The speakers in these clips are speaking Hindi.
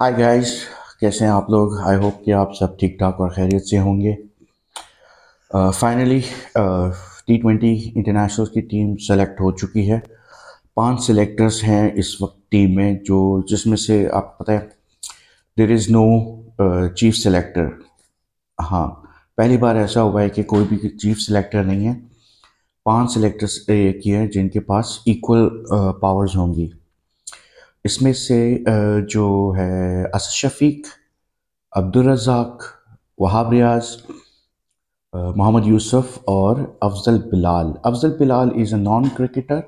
हाय गाइस कैसे हैं आप लोग आई होप कि आप सब ठीक ठाक और खैरियत से होंगे फाइनली टी ट्वेंटी इंटरनेशनल की टीम सेलेक्ट हो चुकी है पांच सिलेक्टर्स हैं इस वक्त टीम में जो जिसमें से आप पता है there is no chief selector हाँ पहली बार ऐसा हुआ है कि कोई भी चीफ सेलेक्टर नहीं है पांच सेलेक्टर्स किए हैं जिनके पास इक्वल पावर्स होंगी इसमें से जो है असद शफीक अब्दुलरजाक वहाब रियाज मोहम्मद यूसुफ और Afzal Bilal Afzal Bilal is a non cricketer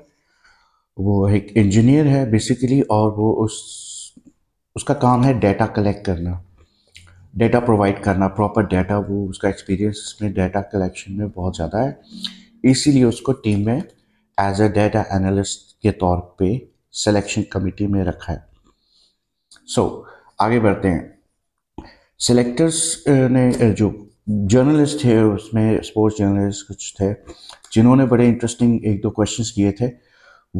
वो एक इंजीनियर है बेसिकली और वो उस उसका काम है डाटा कलेक्ट करना डेटा प्रोवाइड करना प्रॉपर डाटा वो उसका एक्सपीरियंस इसमें डाटा कलेक्शन में बहुत ज़्यादा है इसीलिए उसको टीम में एज अ डेटा एनालिस्ट के तौर पे सिलेक्शन कमेटी में रखा है सो so, आगे बढ़ते हैं सिलेक्टर्स ने जो जर्नलिस्ट थे उसमें स्पोर्ट्स जर्नलिस्ट कुछ थे जिन्होंने बड़े इंटरेस्टिंग एक दो क्वेश्चंस किए थे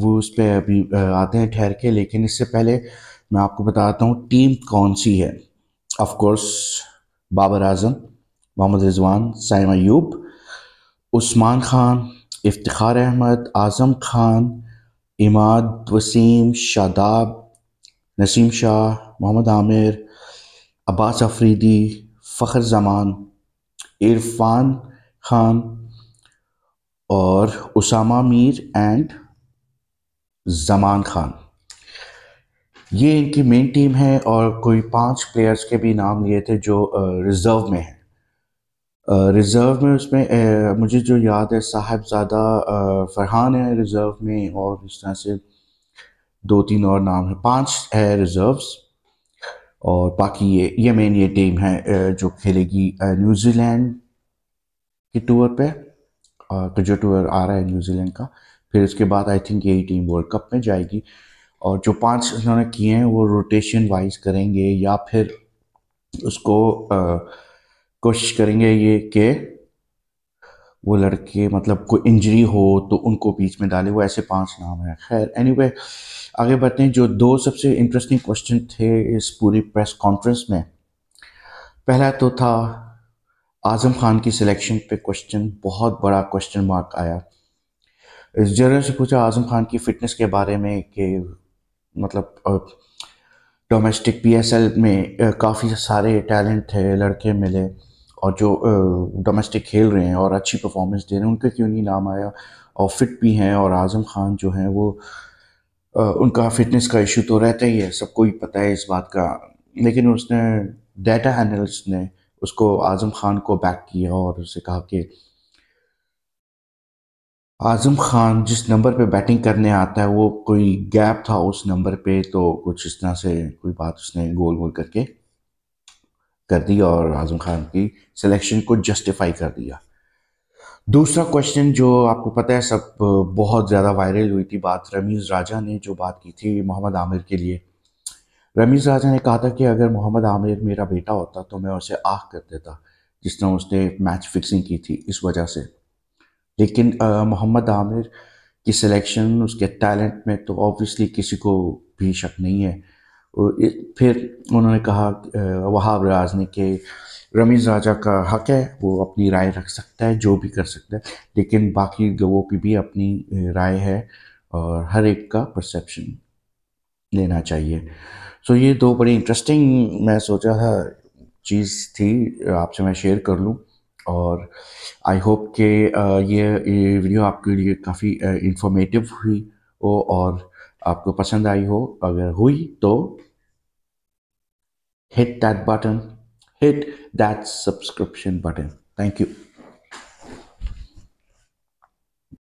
वो उस पर अभी आते हैं ठहर के लेकिन इससे पहले मैं आपको बताता हूँ टीम कौन सी है ऑफ कोर्स बाबर आजम मोहम्मद रिजवान साइम अयूब उस्मान ख़ान इफ्तार अहमद आज़म ख़ान इमाद वसीम शादाब नसीम शाह मोहम्मद आमिर अब्बास अफरीदी फ़खर जमान इरफान ख़ान और उसामा मीर एंड जमान ख़ान ये इनकी मेन टीम है और कोई पांच प्लेयर्स के भी नाम लिए थे जो रिज़र्व में हैं रिज़र्व में उसमें ए, मुझे जो याद है साहेबजादा फरहान है रिज़र्व में और इस तरह से दो तीन और नाम है पांच है रिज़र्व्स और बाकी ये ये मेन ये टीम है जो खेलेगी न्यूजीलैंड के टूर पे तो जो टूर आ रहा है न्यूजीलैंड का फिर उसके बाद आई थिंक यही टीम वर्ल्ड कप में जाएगी और जो पांच उन्होंने किए हैं वो रोटेशन वाइज करेंगे या फिर उसको आ, कोशिश करेंगे ये कि वो लड़के मतलब कोई इंजरी हो तो उनको बीच में डाले वो ऐसे पांच नाम हैं खैर एनीवे वे आगे बढ़ते हैं जो दो सबसे इंटरेस्टिंग क्वेश्चन थे इस पूरी प्रेस कॉन्फ्रेंस में पहला तो था आज़म खान की सिलेक्शन पे क्वेश्चन बहुत बड़ा क्वेश्चन मार्क आया इस जरूर से पूछा आज़म खान की फ़िटनेस के बारे में कि मतलब डोमेस्टिक पीएसएल में काफ़ी सारे टैलेंट थे लड़के मिले और जो डोमेस्टिक खेल रहे हैं और अच्छी परफॉर्मेंस दे रहे हैं उनका क्यों नहीं नाम आया और फिट भी हैं और आज़म खान जो हैं वो आ, उनका फिटनेस का इशू तो रहता ही है सबको ही पता है इस बात का लेकिन उसने डेटा एनालिस्ट ने उसको आज़म खान को बैक किया और उसे कहा कि आज़म खान जिस नंबर पे बैटिंग करने आता है वो कोई गैप था उस नंबर पे तो कुछ इस तरह से कोई बात उसने गोल गोल करके कर दी और आज़म खान की सिलेक्शन को जस्टिफाई कर दिया दूसरा क्वेश्चन जो आपको पता है सब बहुत ज़्यादा वायरल हुई थी बात रमीज़ राजा ने जो बात की थी मोहम्मद आमिर के लिए रमीज़ राजा ने कहा था कि अगर मोहम्मद आमिर मेरा बेटा होता तो मैं उसे आह कर देता जिस तरह उसने मैच फिक्सिंग की थी इस वजह से लेकिन मोहम्मद आमिर की सिलेक्शन उसके टैलेंट में तो ऑब्वियसली किसी को भी शक नहीं है फिर उन्होंने कहा वहाब राज ने कि रमीज़ राजा का हक है वो अपनी राय रख सकता है जो भी कर सकता है लेकिन बाकी लोगों की भी अपनी राय है और हर एक का परसेप्शन लेना चाहिए सो ये दो बड़ी इंटरेस्टिंग मैं सोचा था चीज़ थी आपसे मैं शेयर कर लूँ और आई होप कि ये, ये वीडियो आपके लिए काफ़ी इंफॉर्मेटिव हुई हो और आपको पसंद आई हो अगर हुई तो hit that button hit that subscription button thank you